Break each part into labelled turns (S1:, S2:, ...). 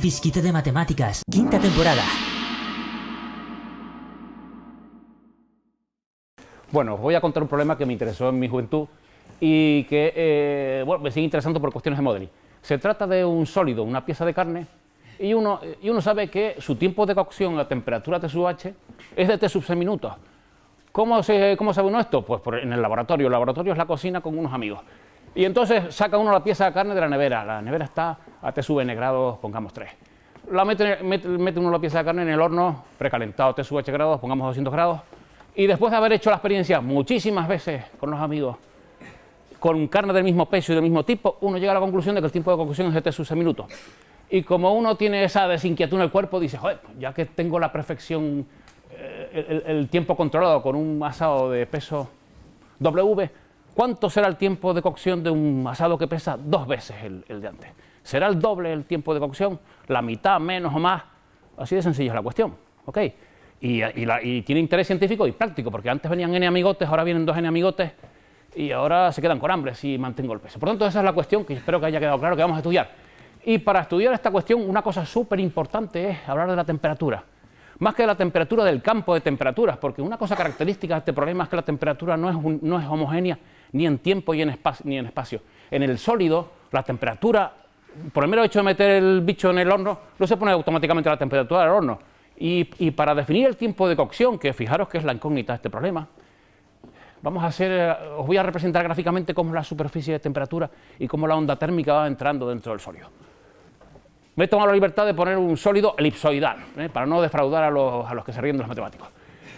S1: Fisquita de Matemáticas, quinta temporada. Bueno, os voy a contar un problema que me interesó en mi juventud y que eh, me sigue interesando por cuestiones de modeling. Se trata de un sólido, una pieza de carne, y uno, y uno sabe que su tiempo de cocción a temperatura T sub H es de T sub C minutos. ¿Cómo, se, ¿Cómo sabe uno esto? Pues en el laboratorio. El laboratorio es la cocina con unos amigos. Y entonces saca uno la pieza de carne de la nevera. La nevera está a T sub n grados, pongamos 3. La mete, mete, uno la pieza de carne en el horno precalentado T sub h grados, pongamos 200 grados. Y después de haber hecho la experiencia muchísimas veces con los amigos, con carne del mismo peso y del mismo tipo, uno llega a la conclusión de que el tiempo de cocción es de T sub minutos. Y como uno tiene esa desinquietud en el cuerpo, dice, joder, pues ya que tengo la perfección, eh, el, el tiempo controlado con un asado de peso W, ¿Cuánto será el tiempo de cocción de un asado que pesa dos veces el, de antes? ¿Será el doble el tiempo de cocción? ¿La mitad, menos o más? Así de sencilla es la cuestión. ¿ok? Y, tiene interés científico y práctico, porque antes venían N amigotes, ahora vienen dos N amigotes y ahora se quedan con hambre si mantengo el peso. Por tanto, esa es la cuestión que espero que haya quedado claro que vamos a estudiar. Y para estudiar esta cuestión, una cosa súper importante es hablar de la temperatura más que la temperatura del campo de temperaturas, porque una cosa característica de este problema es que la temperatura no es, homogénea ni en tiempo ni en espacio. En el sólido, la temperatura, por el mero hecho de meter el bicho en el horno, no se pone automáticamente la temperatura del horno. Y, para definir el tiempo de cocción, que fijaros que es la incógnita de este problema, vamos a hacer, eh, os voy a representar gráficamente cómo la superficie de temperatura y cómo la onda térmica va entrando dentro del sólido me he tomado la libertad de poner un sólido elipsoidal, ¿eh? para no defraudar a los, que se ríen de los matemáticos.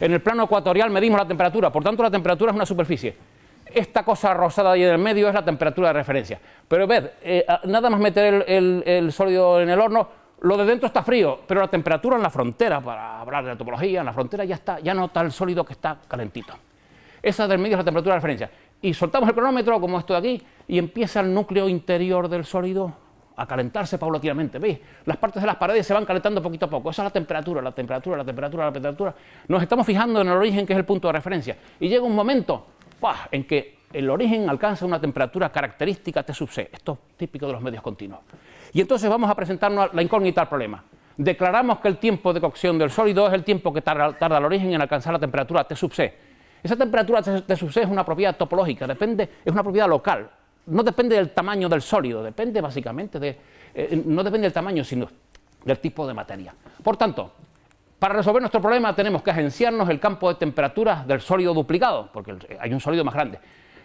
S1: En el plano ecuatorial medimos la temperatura, por tanto la temperatura es una superficie. Esta cosa rosada ahí en el medio es la temperatura de referencia. Pero ved, eh, nada más meter el, sólido en el horno, lo de dentro está frío, pero la temperatura en la frontera, para hablar de la topología, en la frontera ya está, ya no está el sólido que está calentito. Esa del medio es la temperatura de referencia. Y soltamos el cronómetro, como esto de aquí, y empieza el núcleo interior del sólido a calentarse paulatinamente. ¿Veis? Las partes de las paredes se van calentando poquito a poco. Esa es la temperatura, la temperatura, la temperatura, la temperatura. Nos estamos fijando en el origen, que es el punto de referencia. Y llega un momento ¡pah! en que el origen alcanza una temperatura característica T sub C. Esto es típico de los medios continuos. Y entonces vamos a presentarnos la incógnita al problema. Declaramos que el tiempo de cocción del sólido es el tiempo que tarda, tarda el origen en alcanzar la temperatura T sub C. Esa temperatura T sub C es una propiedad topológica, depende, es una propiedad local, no depende del tamaño del sólido, depende básicamente de, eh, no depende del tamaño, sino del tipo de materia. Por tanto, para resolver nuestro problema tenemos que agenciarnos el campo de temperaturas del sólido duplicado, porque eh, hay un sólido más grande.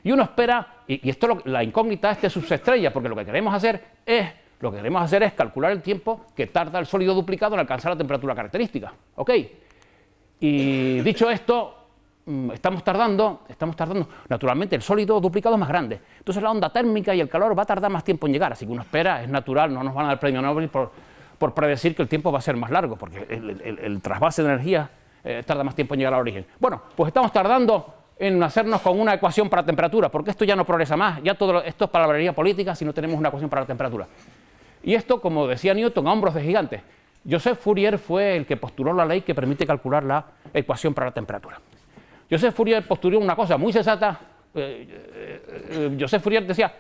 S1: Y uno espera, y, esto la incógnita es de este porque lo que queremos hacer es, lo que queremos hacer es calcular el tiempo que tarda el sólido duplicado en alcanzar la temperatura característica. ¿Ok? Y dicho esto, Mm, estamos tardando, estamos tardando. Naturalmente, el sólido duplicado es más grande. Entonces, la onda térmica y el calor va a tardar más tiempo en llegar. Así que uno espera, es natural, no nos van a dar premio Nobel por, predecir que el tiempo va a ser más largo, porque el, trasvase de energía eh, tarda más tiempo en llegar al origen. Bueno, pues estamos tardando en hacernos con una ecuación para temperatura, porque esto ya no progresa más, ya todo esto es palabrería política si no tenemos una ecuación para la temperatura. Y esto, como decía Newton, a hombros de gigantes. Joseph Fourier fue el que postuló la ley que permite calcular la ecuación para la temperatura. Joseph Fourier postuló una cosa muy sensata. Eh, eh, eh, Joseph Fourier decía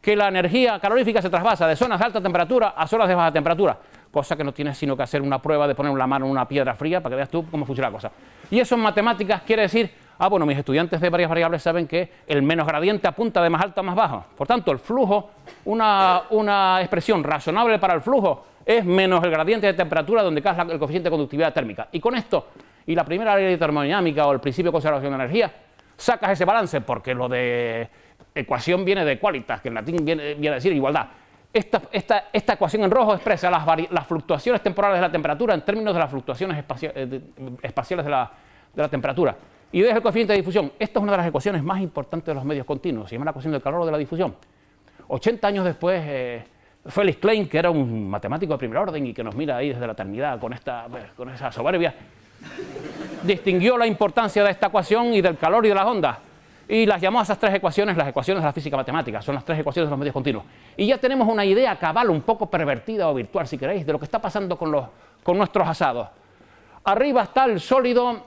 S1: que la energía calorífica se trasvasa de zonas de alta temperatura a zonas de baja temperatura, cosa que no tienes sino que hacer una prueba de poner la mano en una piedra fría para que veas tú cómo funciona la cosa. Y eso en matemáticas quiere decir, ah, bueno, mis estudiantes de varias variables saben que el menos gradiente apunta de más alto a más bajo. Por tanto, el flujo, una, una expresión razonable para el flujo es menos el gradiente de temperatura donde cae el coeficiente de conductividad térmica. Y con esto y la primera ley de termodinámica o el principio de conservación de energía, sacas ese balance, porque lo de ecuación viene de qualitas, que en latín viene, a decir igualdad. Esta, esta, esta, ecuación en rojo expresa las, las, fluctuaciones temporales de la temperatura en términos de las fluctuaciones eh, espaciales de la, de la, temperatura. Y ves el coeficiente de difusión. Esta es una de las ecuaciones más importantes de los medios continuos. Se llama la ecuación del calor o de la difusión. 80 años después, eh, Félix Klein, que era un matemático de primer orden y que nos mira ahí desde la eternidad con, esta, pues, con esa soberbia, distinguió la importancia de esta ecuación y del calor y de las ondas. Y las llamó a esas tres ecuaciones las ecuaciones de la física matemática, son las tres ecuaciones de los medios continuos. Y ya tenemos una idea cabal, un poco pervertida o virtual, si queréis, de lo que está pasando con, los, con nuestros asados. Arriba está el sólido,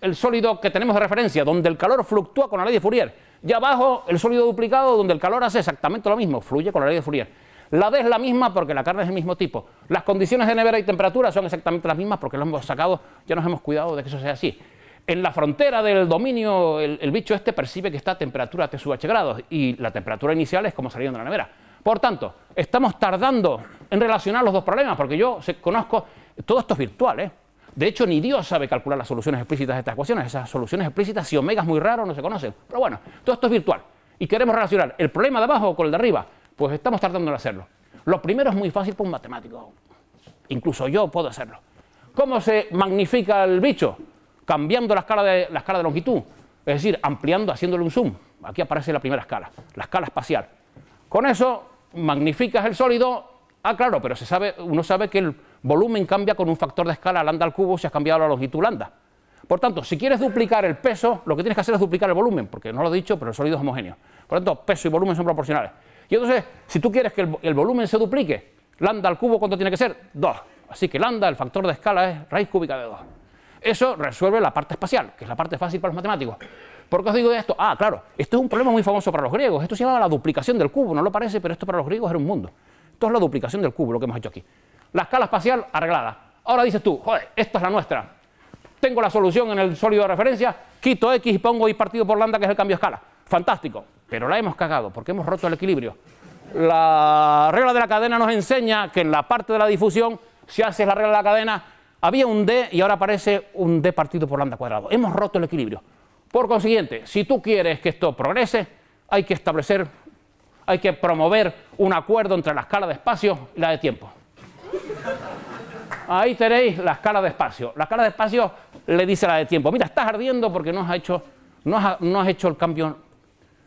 S1: el sólido que tenemos de referencia, donde el calor fluctúa con la ley de Fourier. Y abajo el sólido duplicado, donde el calor hace exactamente lo mismo, fluye con la ley de Fourier. La D es la misma porque la carne es del mismo tipo. Las condiciones de nevera y temperatura son exactamente las mismas porque lo hemos sacado, ya nos hemos cuidado de que eso sea así. En la frontera del dominio, el, bicho este percibe que está a temperatura T sub H grados y la temperatura inicial es como saliendo de la nevera. Por tanto, estamos tardando en relacionar los dos problemas porque yo conozco, todo esto es virtual, ¿eh? De hecho, ni Dios sabe calcular las soluciones explícitas de estas ecuaciones. Esas soluciones explícitas, si omega es muy raro, no se conocen. Pero bueno, todo esto es virtual. Y queremos relacionar el problema de abajo con el de arriba. Pues estamos tratando de hacerlo. Lo primero es muy fácil para un matemático. Incluso yo puedo hacerlo. ¿Cómo se magnifica el bicho? Cambiando la escala de, la de longitud. Es decir, ampliando, haciéndole un zoom. Aquí aparece la primera escala, la escala espacial. Con eso magnificas el sólido. Ah, claro, pero se sabe, uno sabe que el volumen cambia con un factor de escala lambda al cubo si has cambiado la longitud lambda. Por tanto, si quieres duplicar el peso, lo que tienes que hacer es duplicar el volumen, porque no lo he dicho, pero el sólido es homogéneo. Por tanto, peso y volumen son proporcionales. Y entonces, si tú quieres que el, volumen se duplique, lambda al cubo, ¿cuánto tiene que ser? 2. Así que lambda, el factor de escala, es raíz cúbica de 2. Eso resuelve la parte espacial, que es la parte fácil para los matemáticos. ¿Por qué os digo esto? Ah, claro, esto es un problema muy famoso para los griegos. Esto se llama la duplicación del cubo, no lo parece, pero esto para los griegos era un mundo. Esto es la duplicación del cubo, lo que hemos hecho aquí. La escala espacial arreglada. Ahora dices tú, joder, esta es la nuestra. Tengo la solución en el sólido de referencia, quito X y pongo Y partido por lambda, que es el cambio de escala. Fantástico pero la hemos cagado porque hemos roto el equilibrio. La regla de la cadena nos enseña que en la parte de la difusión, si haces la regla de la cadena, había un D y ahora aparece un D partido por lambda cuadrado. Hemos roto el equilibrio. Por consiguiente, si tú quieres que esto progrese, hay que establecer, hay que promover un acuerdo entre la escala de espacio y la de tiempo. Ahí tenéis la escala de espacio. La escala de espacio le dice la de tiempo, mira, estás ardiendo porque no has hecho, no has hecho el cambio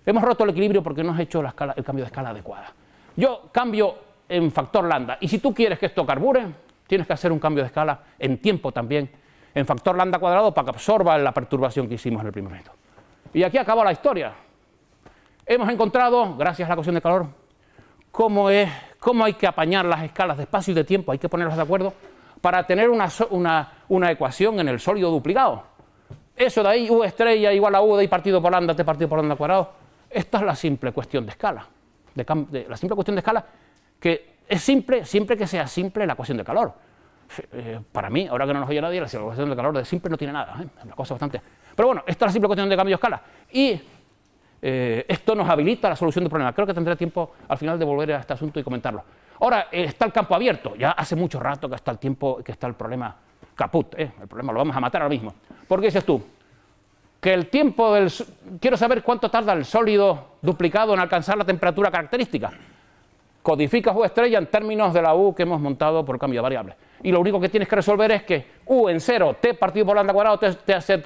S1: Hemos roto el equilibrio porque no has hecho el cambio de escala adecuada. Yo cambio en factor lambda. Y si tú quieres que esto carbure, tienes que hacer un cambio de escala en tiempo también, en factor lambda cuadrado, para que absorba la perturbación que hicimos en el primer momento. Y aquí acaba la historia. Hemos encontrado, gracias a la ecuación de calor, cómo, es, cómo hay que apañar las escalas de espacio y de tiempo, hay que ponerlas de acuerdo para tener una, ecuación en el sólido duplicado. Eso de ahí, U estrella igual a U de partido por lambda, T partido por lambda cuadrado, esta es la simple cuestión de escala. la simple cuestión de escala que es simple siempre que sea simple la ecuación de calor. Eh, para mí, ahora que no nos oye nadie, la ecuación de calor de simple no tiene nada. ¿eh? Una cosa bastante. Pero bueno, esta es la simple cuestión de cambio de escala. Y eh, esto nos habilita la solución del problema. Creo que tendré tiempo al final de volver a este asunto y comentarlo. Ahora está el campo abierto. Ya hace mucho rato que está el tiempo que está el problema caput. El problema lo vamos a matar ahora mismo. ¿Por qué dices tú? que el tiempo del... Quiero saber cuánto tarda el sólido duplicado en alcanzar la temperatura característica. codifica U estrella en términos de la U que hemos montado por cambio de variable. Y lo único que tienes que resolver es que U en cero, T partido por lambda cuadrado, te T,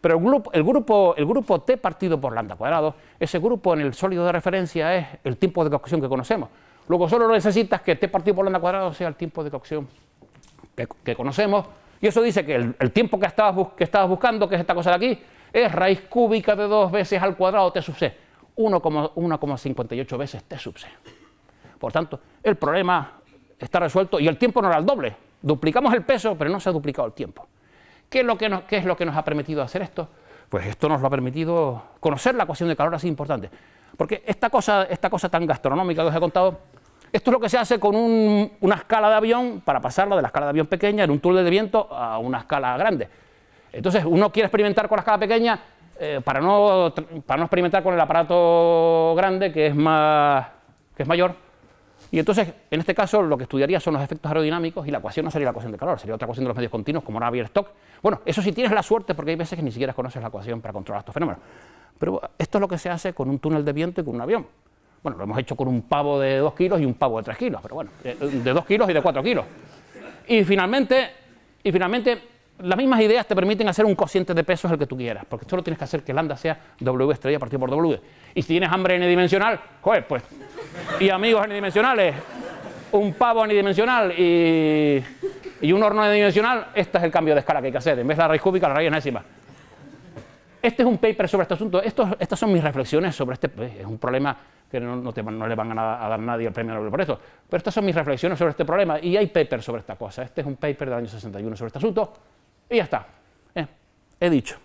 S1: Pero el grupo, el, grupo, el grupo T partido por lambda cuadrado, ese grupo en el sólido de referencia es el tiempo de cocción que conocemos. Luego solo necesitas que T partido por lambda cuadrado sea el tiempo de cocción que conocemos y eso dice que el, tiempo que estabas, buscando, que es esta cosa de aquí, es raíz cúbica de 2 veces al cuadrado T sub C, 1,58 veces T sub C. Por tanto, el problema está resuelto y el tiempo no era el doble. Duplicamos el peso, pero no se ha duplicado el tiempo. ¿Qué es lo que nos, ha permitido hacer esto? Pues esto nos lo ha permitido conocer la ecuación de calor así importante. Porque esta cosa, esta cosa tan gastronómica que os he contado, esto es lo que se hace con una escala de avión para pasarla de la escala de avión pequeña en un túnel de viento a una escala grande. Entonces, uno quiere experimentar con la escala pequeña eh, para, no, para no experimentar con el aparato grande que es, más, que es mayor. Y entonces, en este caso, lo que estudiaría son los efectos aerodinámicos y la ecuación no sería la ecuación de calor, sería otra ecuación de los medios continuos como Navier-Stokes. Bueno, eso sí tienes la suerte porque hay veces que ni siquiera conoces la ecuación para controlar estos fenómenos. Pero esto es lo que se hace con un túnel de viento y con un avión. Bueno, lo hemos hecho con un pavo de 2 kilos y un pavo de 3 kilos, pero bueno, eh, de 2 kilos y de 4 kilos. Y finalmente, y finalmente, las mismas ideas te permiten hacer un cociente de pesos el que tú quieras, porque solo tienes que hacer que lambda sea W estrella partido por W. Y si tienes hambre n-dimensional, joder, pues. Y amigos n un pavo n y, y un horno n-dimensional, este es el cambio de escala que hay que hacer. En vez de la raíz cúbica, la raíz enésima este es un paper sobre este asunto. Estos, estas son mis reflexiones sobre este. Pues, es un problema que no, le van a, a, dar nadie el premio Nobel por eso. Pero estas son mis reflexiones sobre este problema y hay papers sobre esta cosa. Este es un paper del año 61 sobre este asunto y ya está. Eh, he dicho.